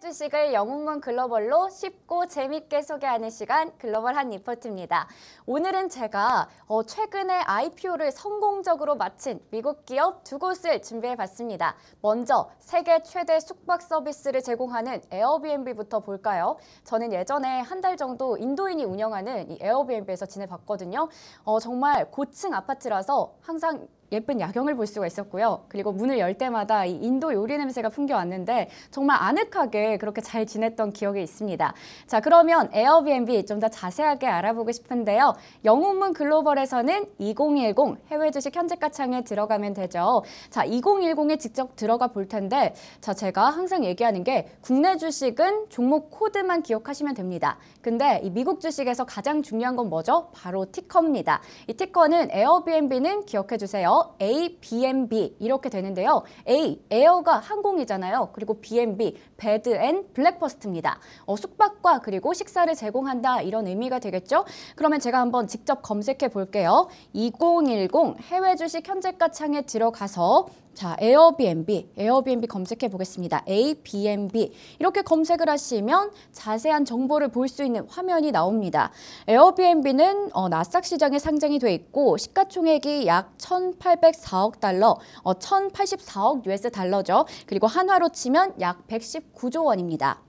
주식을 영웅문 글로벌로 쉽고 재밌게 소개하는 시간 글로벌 한 리포트입니다. 오늘은 제가 어, 최근에 IPO를 성공적으로 마친 미국 기업 두 곳을 준비해봤습니다. 먼저 세계 최대 숙박 서비스를 제공하는 에어비앤비부터 볼까요? 저는 예전에 한 달 정도 인도인이 운영하는 이 에어비앤비에서 지내봤거든요. 어, 정말 고층 아파트라서 항상 예쁜 야경을 볼 수가 있었고요. 그리고 문을 열 때마다 이 인도 요리 냄새가 풍겨왔는데 정말 아늑하게 그렇게 잘 지냈던 기억이 있습니다. 자, 그러면 에어비앤비 좀 더 자세하게 알아보고 싶은데요. 영웅문 글로벌에서는 2010 해외 주식 현재가 창에 들어가면 되죠. 자, 2010에 직접 들어가 볼 텐데 자, 제가 항상 얘기하는 게 국내 주식은 종목 코드만 기억하시면 됩니다. 근데 이 미국 주식에서 가장 중요한 건 뭐죠? 바로 티커입니다. 이 티커는 에어비앤비는 기억해 주세요. 줄여서 ABNB 이렇게 되는데요. A, 에어가 항공이잖아요. 그리고 BNB, 배드앤 블랙퍼스트입니다. 어, 숙박과 그리고 식사를 제공한다 이런 의미가 되겠죠. 그러면 제가 한번 직접 검색해 볼게요. 2010 해외 주식 현재가 창에 들어가서 자, 에어비앤비, 에어비앤비 검색해 보겠습니다. Airbnb 이렇게 검색을 하시면 자세한 정보를 볼 수 있는 화면이 나옵니다. 에어비앤비는 어, 나스닥 시장에 상장이 돼 있고 시가총액이 약 1,804억 달러, 어, 1,084억 US 달러죠. 그리고 한화로 치면 약 119조 원입니다.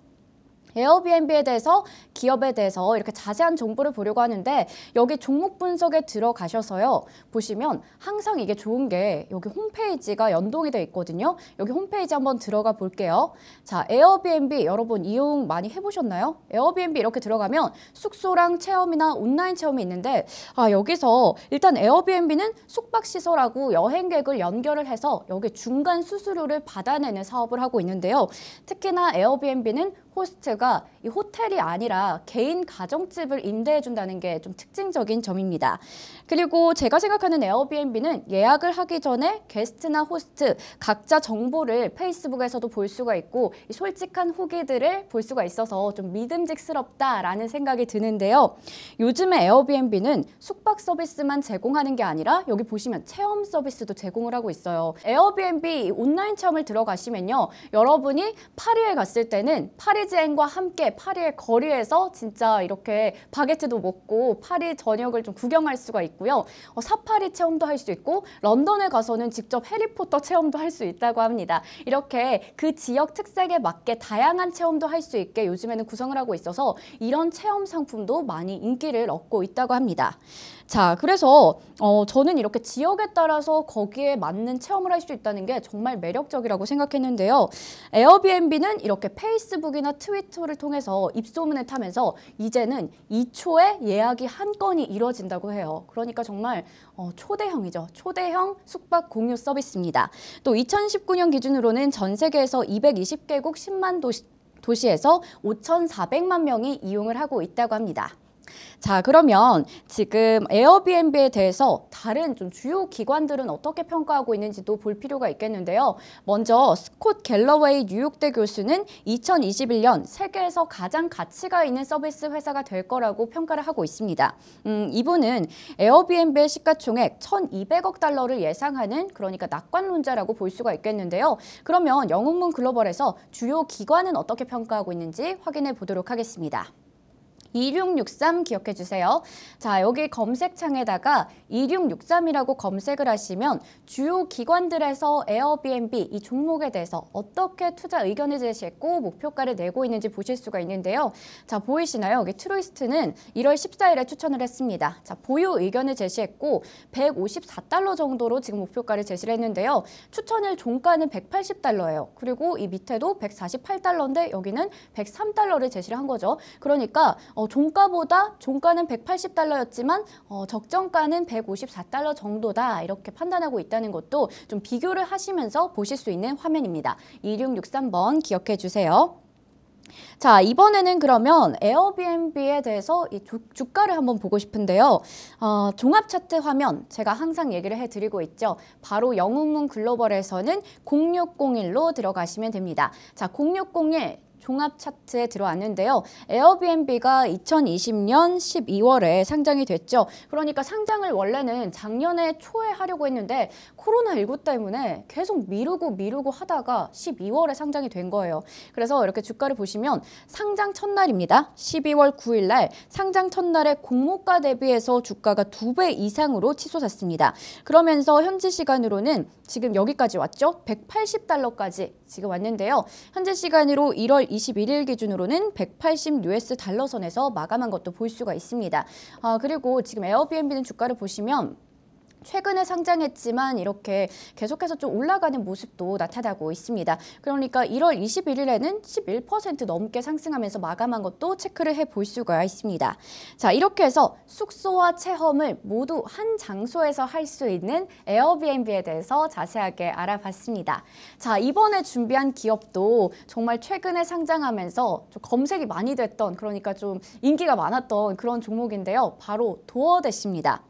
에어비앤비에 대해서 기업에 대해서 이렇게 자세한 정보를 보려고 하는데 여기 종목 분석에 들어가셔서요. 보시면 항상 이게 좋은 게 여기 홈페이지가 연동이 돼 있거든요. 여기 홈페이지 한번 들어가 볼게요. 자, 에어비앤비 여러분 이용 많이 해보셨나요? 에어비앤비 이렇게 들어가면 숙소랑 체험이나 온라인 체험이 있는데 아 여기서 일단 에어비앤비는 숙박시설하고 여행객을 연결을 해서 여기 중간 수수료를 받아내는 사업을 하고 있는데요. 특히나 에어비앤비는 호스트가 이 호텔이 아니라 개인 가정집을 임대해 준다는 게 좀 특징적인 점입니다. 그리고 제가 생각하는 에어비앤비는 예약을 하기 전에 게스트나 호스트 각자 정보를 페이스북에서도 볼 수가 있고 솔직한 후기들을 볼 수가 있어서 좀 믿음직스럽다라는 생각이 드는데요. 요즘에 에어비앤비는 숙박 서비스만 제공하는 게 아니라 여기 보시면 체험 서비스도 제공을 하고 있어요. 에어비앤비 온라인 체험을 들어가시면요. 여러분이 파리에 갔을 때는 파리 파리지앵과 함께 파리의 거리에서 진짜 이렇게 바게트도 먹고 파리 전역을 좀 구경할 수가 있고요. 어, 사파리 체험도 할 수 있고 런던에 가서는 직접 해리포터 체험도 할 수 있다고 합니다. 이렇게 그 지역 특색에 맞게 다양한 체험도 할 수 있게 요즘에는 구성을 하고 있어서 이런 체험 상품도 많이 인기를 얻고 있다고 합니다. 자, 그래서 어, 저는 이렇게 지역에 따라서 거기에 맞는 체험을 할 수 있다는 게 정말 매력적이라고 생각했는데요. 에어비앤비는 이렇게 페이스북이나 페이스나 트위터를 통해서 입소문을 타면서 이제는 2초에 예약이 한 건이 이뤄진다고 해요. 그러니까 정말 어, 초대형이죠. 초대형 숙박 공유 서비스입니다. 또 2019년 기준으로는 전 세계에서 220개국 10만 도시, 도시에서 5,400만 명이 이용을 하고 있다고 합니다. 자, 그러면 지금 에어비앤비에 대해서 다른 좀 주요 기관들은 어떻게 평가하고 있는지도 볼 필요가 있겠는데요. 먼저 스콧 갤러웨이 뉴욕대 교수는 2021년 세계에서 가장 가치가 있는 서비스 회사가 될 거라고 평가를 하고 있습니다. 음, 이분은 에어비앤비의 시가총액 1,200억 달러를 예상하는 그러니까 낙관론자라고 볼 수가 있겠는데요. 그러면 영웅문 글로벌에서 주요 기관은 어떻게 평가하고 있는지 확인해 보도록 하겠습니다. 2663 기억해 주세요. 자, 여기 검색창에다가 2663이라고 검색을 하시면 주요 기관들에서 에어비앤비 이 종목에 대해서 어떻게 투자 의견을 제시했고 목표가를 내고 있는지 보실 수가 있는데요. 자, 보이시나요? 여기 트로이스트는 1월 14일에 추천을 했습니다. 자, 보유 의견을 제시했고 154달러 정도로 지금 목표가를 제시를 했는데요. 추천일 종가는 180달러예요. 그리고 이 밑에도 148달러인데 여기는 103달러를 제시를 한 거죠. 그러니까 어, 종가보다 종가는 180달러였지만 어, 적정가는 154달러 정도다 이렇게 판단하고 있다는 것도 좀 비교를 하시면서 보실 수 있는 화면입니다. 2663번 기억해 주세요. 자 이번에는 그러면 에어비앤비에 대해서 이 주, 주가를 한번 보고 싶은데요. 어, 종합 차트 화면 제가 항상 얘기를 해드리고 있죠. 바로 영웅문 글로벌에서는 0601로 들어가시면 됩니다. 자0601 종합 차트에 들어왔는데요. 에어비앤비가 2020년 12월에 상장이 됐죠. 그러니까 상장을 원래는 작년에 초에 하려고 했는데 코로나19 때문에 계속 미루고 미루고 하다가 12월에 상장이 된 거예요. 그래서 이렇게 주가를 보시면 상장 첫날입니다. 12월 9일 날 상장 첫날에 공모가 대비해서 주가가 두 배 이상으로 치솟았습니다. 그러면서 현지 시간으로는 지금 여기까지 왔죠? 180달러까지 지금 왔는데요. 현재 시간으로 1월 21일 기준으로는 180 US 달러 선에서 마감한 것도 볼 수가 있습니다. 아, 그리고 지금 에어비앤비는 주가를 보시면 최근에 상장했지만 이렇게 계속해서 좀 올라가는 모습도 나타나고 있습니다. 그러니까 1월 21일에는 11% 넘게 상승하면서 마감한 것도 체크를 해볼 수가 있습니다. 자, 이렇게 해서 숙소와 체험을 모두 한 장소에서 할 수 있는 에어비앤비에 대해서 자세하게 알아봤습니다. 자, 이번에 준비한 기업도 정말 최근에 상장하면서 좀 검색이 많이 됐던 그러니까 좀 인기가 많았던 그런 종목인데요. 바로 도어대시입니다.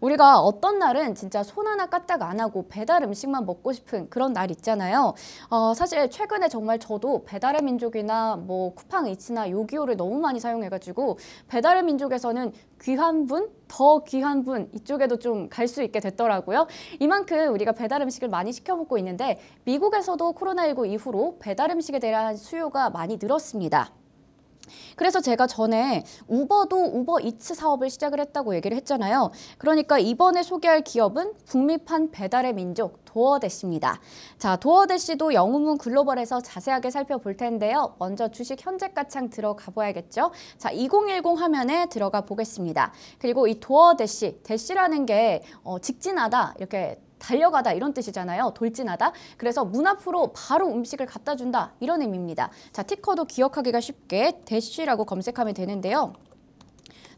우리가 어떤 날은 진짜 손 하나 까딱 안 하고 배달 음식만 먹고 싶은 그런 날 있잖아요. 어, 사실 최근에 정말 저도 배달의 민족이나 뭐 쿠팡 이츠나 요기요를 너무 많이 사용해가지고 배달의 민족에서는 귀한 분, 더 귀한 분 이쪽에도 좀 갈 수 있게 됐더라고요. 이만큼 우리가 배달 음식을 많이 시켜 먹고 있는데 미국에서도 코로나19 이후로 배달 음식에 대한 수요가 많이 늘었습니다. 그래서 제가 전에 우버도 우버 이츠 사업을 시작을 했다고 얘기를 했잖아요. 그러니까 이번에 소개할 기업은 북미판 배달의 민족 도어대시입니다. 자, 도어대시도 영웅문 글로벌에서 자세하게 살펴볼 텐데요. 먼저 주식 현재가창 들어가 봐야겠죠. 자, 2010 화면에 들어가 보겠습니다. 그리고 이 도어대시, 대시라는 게 어, 직진하다 이렇게 달려가다 이런 뜻이잖아요. 돌진하다. 그래서 문 앞으로 바로 음식을 갖다 준다 이런 의미입니다. 자, 티커도 기억하기가 쉽게 대쉬라고 검색하면 되는데요.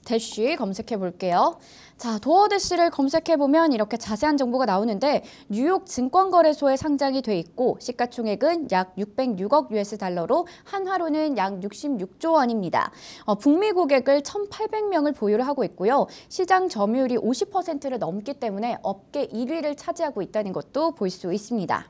대쉬 검색해 볼게요. 자, 도어 대쉬를 검색해 보면 이렇게 자세한 정보가 나오는데 뉴욕 증권거래소에 상장이 돼 있고 시가총액은 약 606억 US 달러로 한화로는 약 66조 원입니다. 어, 북미 고객을 1,800명을 보유를 하고 있고요. 시장 점유율이 50%를 넘기 때문에 업계 1위를 차지하고 있다는 것도 볼 수 있습니다.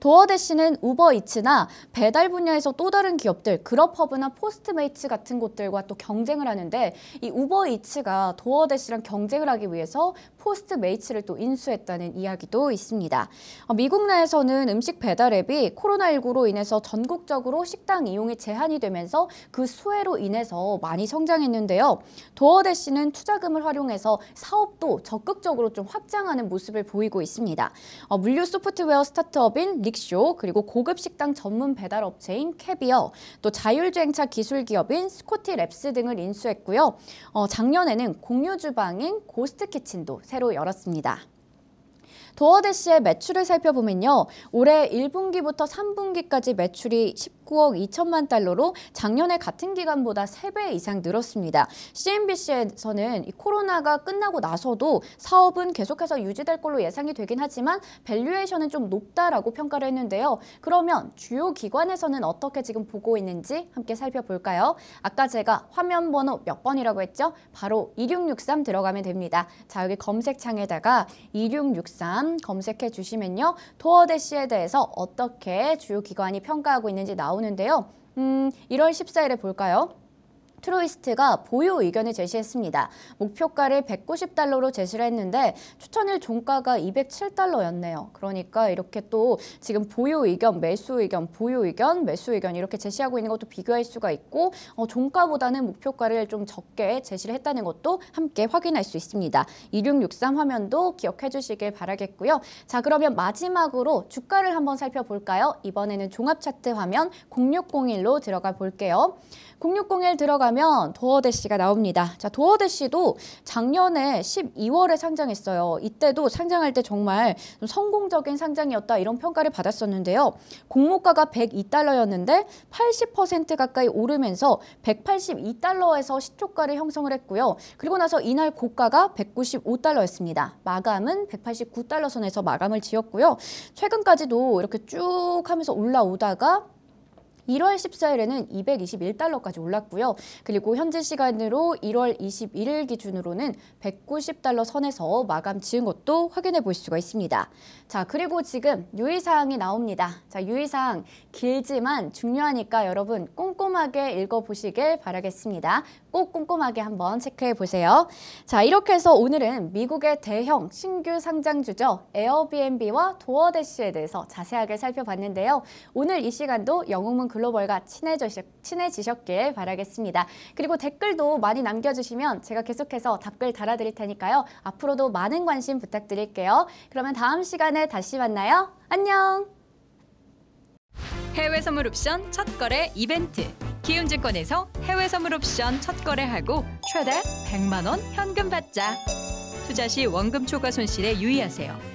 도어대시는 우버이츠나 배달 분야에서 또 다른 기업들 그럽허브나 포스트메이츠 같은 곳들과 또 경쟁을 하는데 이 우버이츠가 도어대시랑 경쟁을 하기 위해서 포스트메이츠를 또 인수했다는 이야기도 있습니다. 어, 미국 내에서는 음식 배달 앱이 코로나19로 인해서 전국적으로 식당 이용이 제한이 되면서 그 수혜로 인해서 많이 성장했는데요. 도어대시는 투자금을 활용해서 사업도 적극적으로 좀 확장하는 모습을 보이고 있습니다. 어, 물류 소프트웨어 스타트업인 빅쇼 그리고 고급 식당 전문 배달 업체인 캐비어 또 자율주행차 기술 기업인 스코티 랩스 등을 인수했고요. 어, 작년에는 공유 주방인 고스트 키친도 새로 열었습니다. 도어대시의 매출을 살펴보면요. 올해 1분기부터 3분기까지 매출이 19억 2천만 달러로 작년에 같은 기간보다 3배 이상 늘었습니다. CNBC에서는 코로나가 끝나고 나서도 사업은 계속해서 유지될 걸로 예상이 되긴 하지만 밸류에이션은 좀 높다라고 평가를 했는데요. 그러면 주요 기관에서는 어떻게 지금 보고 있는지 함께 살펴볼까요? 아까 제가 화면 번호 몇 번이라고 했죠? 바로 2663 들어가면 됩니다. 자, 여기 검색창에다가 2663 검색해 주시면요. 토어대시에 대해서 어떻게 주요 기관이 평가하고 있는지 나오 나오는데요. 음, 1월 14일에 볼까요? 트로이스트가 보유 의견을 제시했습니다. 목표가를 190달러로 제시를 했는데 추천일 종가가 207달러였네요. 그러니까 이렇게 또 지금 보유 의견, 매수 의견, 보유 의견, 매수 의견 이렇게 제시하고 있는 것도 비교할 수가 있고 어, 종가보다는 목표가를 좀 적게 제시를 했다는 것도 함께 확인할 수 있습니다. 2663 화면도 기억해 주시길 바라겠고요. 자 그러면 마지막으로 주가를 한번 살펴볼까요? 이번에는 종합 차트 화면 0601로 들어가 볼게요. 0601 들어가 가면 도어데시가 나옵니다. 자, 도어데시도 작년에 12월에 상장했어요. 이때도 상장할 때 정말 성공적인 상장이었다 이런 평가를 받았었는데요. 공모가가 102달러였는데 80% 가까이 오르면서 182달러에서 시초가를 형성을 했고요. 그리고 나서 이날 고가가 195달러였습니다. 마감은 189달러 선에서 마감을 지었고요. 최근까지도 이렇게 쭉 하면서 올라오다가 1월 14일에는 221달러까지 올랐고요. 그리고 현재 시간으로 1월 21일 기준으로는 190달러 선에서 마감 지은 것도 확인해 볼 수가 있습니다. 자, 그리고 지금 유의사항이 나옵니다. 자, 유의사항 길지만 중요하니까 여러분 꼼꼼하게 읽어보시길 바라겠습니다. 꼭 꼼꼼하게 한번 체크해 보세요. 자, 이렇게 해서 오늘은 미국의 대형 신규 상장주죠. 에어비앤비와 도어대시에 대해서 자세하게 살펴봤는데요. 오늘 이 시간도 영웅문 글 글로벌과 친해지셨, 친해지셨길 바라겠습니다. 그리고 댓글도 많이 남겨주시면 제가 계속해서 답글 달아드릴 테니까요. 앞으로도 많은 관심 부탁드릴게요. 그러면 다음 시간에 다시 만나요. 안녕! 해외 선물 옵션 첫 거래 이벤트 기움증권에서 해외 선물 옵션 첫 거래하고 최대 100만 원 현금 받자. 투자 시 원금 초과 손실에 유의하세요.